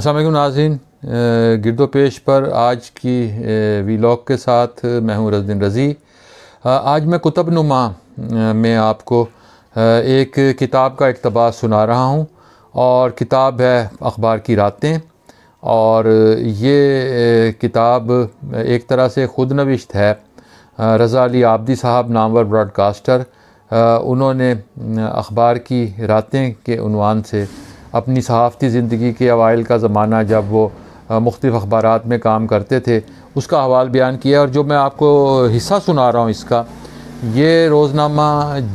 असल नाजिन गिरदो पेश पर आज की वीलॉग के साथ मैं हूँ रजदिन रज़ी आज मैं कुतुब नुमा में आपको एक किताब का इकतबा सुना रहा हूँ और किताब है अखबार की रातें और ये किताब एक तरह से खुद नविश्त है रज़ा अली आबदी साहब नामवर ब्रॉडकास्टर उन्होंने अखबार की रातें के उनवान से अपनी सहाफ़ती ज़िंदगी के अवाइल का ज़माना जब वो मुख्तफ अखबार में काम करते थे उसका हवाल बयान किया और जो मैं आपको हिस्सा सुना रहा हूँ इसका ये रोज़नामा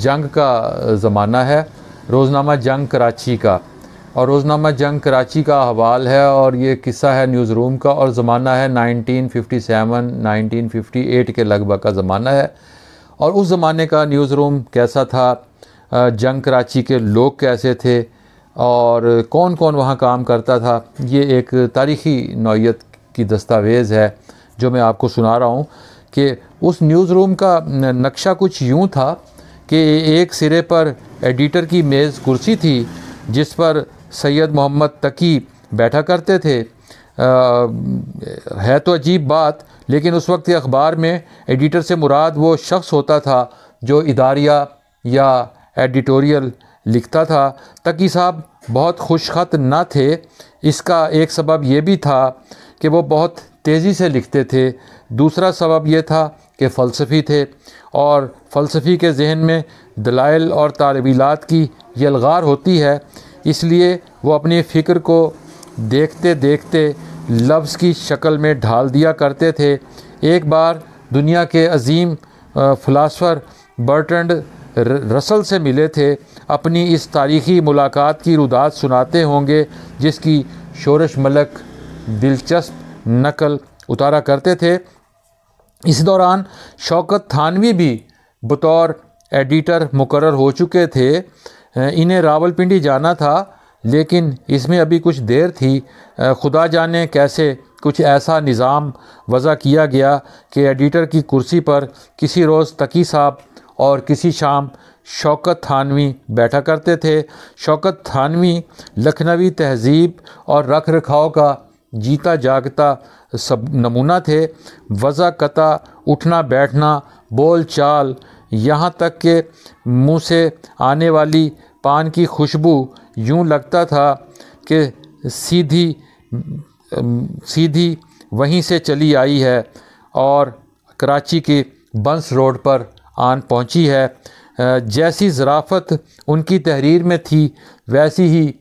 जंग का ज़माना है रोज़नामा जंग कराची का और रोज़नामा जंग कराची का हवाल है और ये किस्सा है न्यूज़ रूम का और ज़माना है 1957 1958 के लगभग का ज़माना है और उस ज़माने का न्यूज़ रूम कैसा था जंग कराची के लोग कैसे थे और कौन कौन वहाँ काम करता था ये एक तारीखी नौीयत की दस्तावेज़ है जो मैं आपको सुना रहा हूँ कि उस न्यूज़ रूम का नक्शा कुछ यूँ था कि एक सिरे पर एडिटर की मेज़ कुर्सी थी जिस पर सैयद मोहम्मद तकी बैठा करते थे आ, है तो अजीब बात लेकिन उस वक्त अखबार में एडिटर से मुराद वो शख्स होता था जो इदारिया या एडिटोरियल लिखता था तकी साहब बहुत खुश खत ना थे इसका एक सबब यह भी था कि वो बहुत तेज़ी से लिखते थे दूसरा सबब यह था कि फ़लसफ़ी थे और फ़लसफ़ी के जहन में दलाइल और तारवीलات की यलगार होती है इसलिए वो अपनी फ़िक्र को देखते देखते लफ्ज़ की शक्ल में ढाल दिया करते थे एक बार दुनिया के अजीम फ़िलासफ़र बर्टंड रसल से मिले थे अपनी इस तारीख़ी मुलाकात की रुदात सुनाते होंगे जिसकी शोरश मलक दिलचस्प नकल उतारा करते थे इस दौरान शौकत थानवी भी बतौर एडिटर मुकर हो चुके थे इन्हें रावलपिंडी जाना था लेकिन इसमें अभी कुछ देर थी खुदा जाने कैसे कुछ ऐसा निज़ाम वज़ा किया गया कि एडिटर की कुर्सी पर किसी रोज़ तकी साहब और किसी शाम शौकत थानवी बैठा करते थे शौकत थानवी लखनवी तहजीब और रख रखाव का जीता जागता सब नमूना थे वज़ा कता उठना बैठना बोल चाल यहाँ तक के मुँह से आने वाली पान की खुशबू यूँ लगता था कि सीधी सीधी वहीं से चली आई है और कराची के बंस रोड पर आन पहुंची है जैसी ज़राफ़त उनकी तहरीर में थी वैसी ही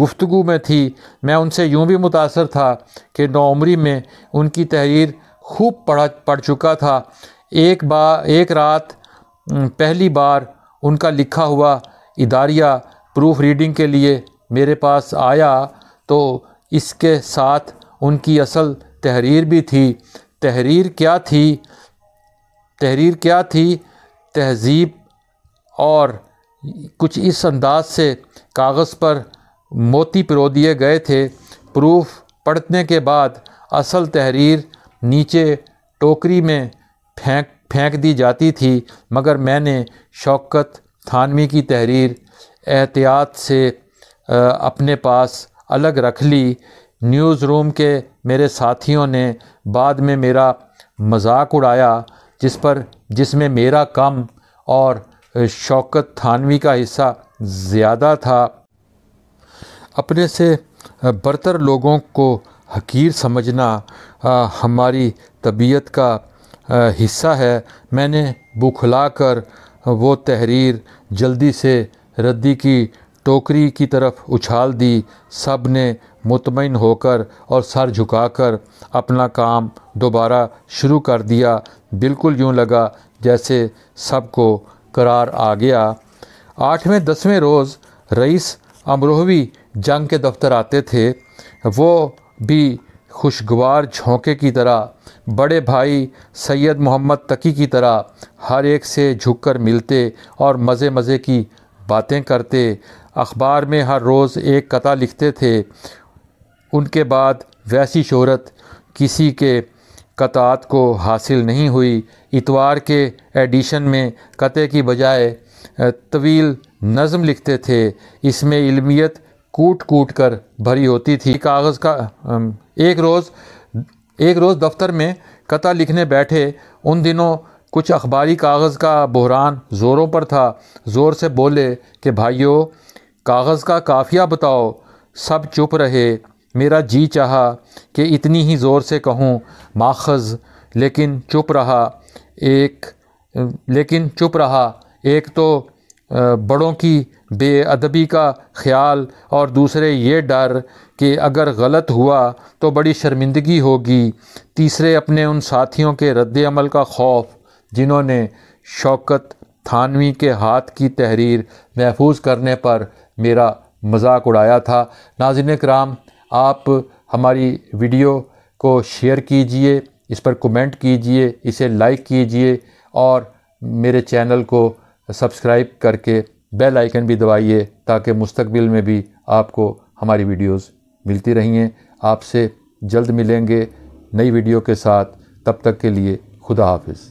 गुफ्तु में थी मैं उनसे यूँ भी मुतासर था कि नौमरी में उनकी तहरीर खूब पढ़ा पढ़ चुका था एक बार एक रात पहली बार उनका लिखा हुआ इदारिया प्रूफ रीडिंग के लिए मेरे पास आया तो इसके साथ उनकी असल तहरीर भी थी तहरीर क्या थी तहरीर क्या थी तहज़ीब और कुछ इस अंदाज से कागज़ पर मोती पिरो दिए गए थे प्रूफ पढ़ने के बाद असल तहरीर नीचे टोकरी में फेंक फेंक दी जाती थी मगर मैंने शौकत थानवी की तहरीर एहतियात से अपने पास अलग रख ली न्यूज़ रूम के मेरे साथियों ने बाद में मेरा मजाक उड़ाया जिस पर जिसमें मेरा कम और शौकत थानवी का हिस्सा ज़्यादा था अपने से बरतर लोगों को हकीर समझना हमारी तबीयत का हिस्सा है मैंने बुखला कर वो तहरीर जल्दी से रद्दी की टोकरी की तरफ उछाल दी सब ने मुतमिन होकर और सर झुकाकर अपना काम दोबारा शुरू कर दिया बिल्कुल यूँ लगा जैसे सबको करार आ गया आठवें दसवें रोज़ रईस अमरोहवी जंग के दफ्तर आते थे वो भी खुशगवार झोंके की तरह बड़े भाई सैयद मोहम्मद तकी की तरह हर एक से झुककर मिलते और मज़े मज़े की बातें करते अखबार में हर रोज़ एक कथा लिखते थे उनके बाद वैसी शहरत किसी के कतात को हासिल नहीं हुई इतवार के एडिशन में कते की बजाय तवील नज़म लिखते थे इसमें इलमियत कूट कूट कर भरी होती थी कागज़ का एक रोज़ एक रोज़ दफ्तर में कता लिखने बैठे उन दिनों कुछ अखबारी कागज़ का बहरान ज़ोरों पर था ज़ोर से बोले कि भाइयों कागज़ का काफिया बताओ सब चुप रहे मेरा जी चाहा कि इतनी ही ज़ोर से कहूँ माखज़ लेकिन चुप रहा एक लेकिन चुप रहा एक तो बड़ों की बेअदबी का ख्याल और दूसरे ये डर कि अगर गलत हुआ तो बड़ी शर्मिंदगी होगी तीसरे अपने उन साथियों के रद्दमल का खौफ जिन्होंने शौकत थानवी के हाथ की तहरीर महफूज करने पर मेरा मजाक उड़ाया था नाजिन कराम आप हमारी वीडियो को शेयर कीजिए इस पर कमेंट कीजिए इसे लाइक कीजिए और मेरे चैनल को सब्सक्राइब करके बेल आइकन भी दबाइए ताकि मुस्तबिल में भी आपको हमारी वीडियोस मिलती रहिए आपसे जल्द मिलेंगे नई वीडियो के साथ तब तक के लिए खुदा हाफिज़